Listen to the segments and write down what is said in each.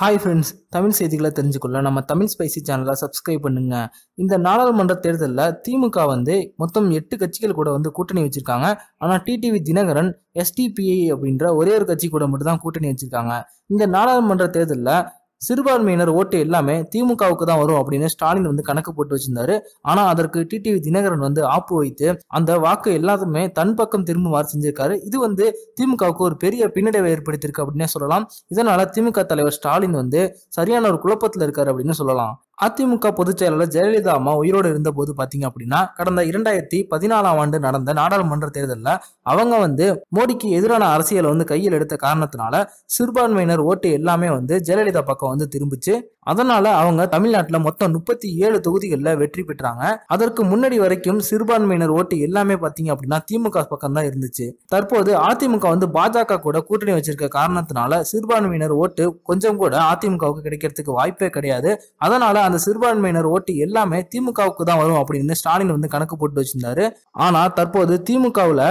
hi friends Tamil செய்திகளை தெரிஞ்சுக்கொள்ள நம்ம Tamil spicy சேனலை சப்ஸ்கிரைப் பண்ணுங்க இந்த நாடாளுமன்ற தேர்தலில் திமுக வந்து மொத்தம் எட்டு கட்சிகள் கூட வந்து கூட்டணி வச்சிருக்காங்க ஆனால் டிடிவி தினகரன் எஸ்டிபிஐ அப்படின்ற ஒரே ஒரு கட்சி கூட மட்டும் தான் கூட்டணி வச்சிருக்காங்க இந்த நாடாளுமன்ற தேர்தலில் சிறுபான்மையினர் ஓட்டு எல்லாமே திமுகவுக்கு தான் வரும் அப்படின்னு ஸ்டாலின் வந்து கணக்கு போட்டு வச்சிருந்தாரு ஆனா அதற்கு டிடிவி தினகரன் வந்து ஆப்பு வைத்து அந்த வாக்கு எல்லாத்துமே தன் பக்கம் திரும்புமாறு செஞ்சிருக்காரு இது வந்து திமுகவுக்கு ஒரு பெரிய பின்னடைவை ஏற்படுத்தியிருக்கு அப்படின்னே சொல்லலாம் இதனால திமுக தலைவர் ஸ்டாலின் வந்து சரியான ஒரு குழப்பத்தில் இருக்காரு அப்படின்னு சொல்லலாம் அதிமுக பொதுச் செயலாளர் ஜெயலலிதா அம்மா உயிரோடு இருந்தபோது பார்த்தீங்க அப்படின்னா கடந்த இரண்டாயிரத்தி பதினாலாம் ஆண்டு நடந்த நாடாளுமன்ற தேர்தலில் அவங்க வந்து மோடிக்கு எதிரான அரசியலை வந்து கையில் எடுத்த காரணத்தினால சிறுபான்மையினர் ஓட்டு எல்லாமே வந்து ஜெயலலிதா பக்கம் வந்து திரும்பிச்சு அதனால அவங்க தமிழ்நாட்டில் மொத்தம் முப்பத்தி ஏழு தொகுதிகளில் வெற்றி பெற்றாங்க அதற்கு முன்னாடி வரைக்கும் சிறுபான்மையினர் ஓட்டு எல்லாமே பார்த்தீங்க அப்படின்னா திமுக பக்கம் தான் இருந்துச்சு தற்போது அதிமுக வந்து பாஜக கூட கூட்டணி வச்சிருக்க காரணத்தினால சிறுபான்மையினர் ஓட்டு கொஞ்சம் கூட அதிமுகவுக்கு கிடைக்கிறதுக்கு வாய்ப்பே கிடையாது அதனால அந்த சிறுபான்மையினர் ஓட்டு எல்லாமே திமுகவுக்கு தான் வரும் அப்படின்னு ஸ்டாலின் வந்து கணக்கு போட்டு வச்சிருந்தாரு ஆனா தற்போது திமுகவில்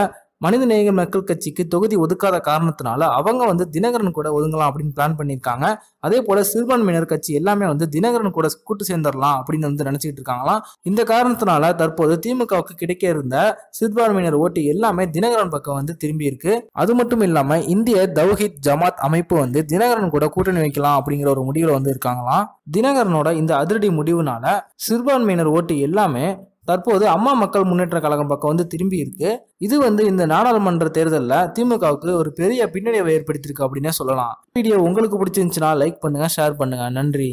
மனிதநேய மக்கள் கட்சிக்கு தொகுதி ஒதுக்காத காரணத்தினால அவங்க வந்து தினகரன் கூட ஒதுங்கலாம் அப்படின்னு பிளான் பண்ணியிருக்காங்க அதே போல சிறுபான்மையினர் கட்சி எல்லாமே வந்து தினகரன் கூட கூட்டு சேர்ந்துடலாம் அப்படின்னு வந்து நினைச்சிட்டு இருக்காங்களாம் இந்த காரணத்தினால தற்போது திமுகவுக்கு கிடைக்க இருந்த சிறுபான்மையினர் ஓட்டு எல்லாமே தினகரன் பக்கம் வந்து திரும்பி இருக்கு அது மட்டும் இல்லாம இந்திய தௌஹித் ஜமாத் அமைப்பு வந்து தினகரன் கூட கூட்டணி வைக்கலாம் அப்படிங்கிற ஒரு முடிவில் வந்து இருக்காங்களாம் தினகரனோட இந்த அதிரடி முடிவுனால சிறுபான்மையினர் ஓட்டு எல்லாமே தற்போது அம்மா மக்கள் முன்னேற்ற கழகம் பக்கம் வந்து திரும்பி இருக்கு இது வந்து இந்த நாடாளுமன்ற தேர்தலில் திமுகவுக்கு ஒரு பெரிய பின்னடைவை ஏற்படுத்தியிருக்கு அப்படின்னே சொல்லலாம் வீடியோ உங்களுக்கு பிடிச்சிருந்துச்சுன்னா லைக் பண்ணுங்க ஷேர் பண்ணுங்க நன்றி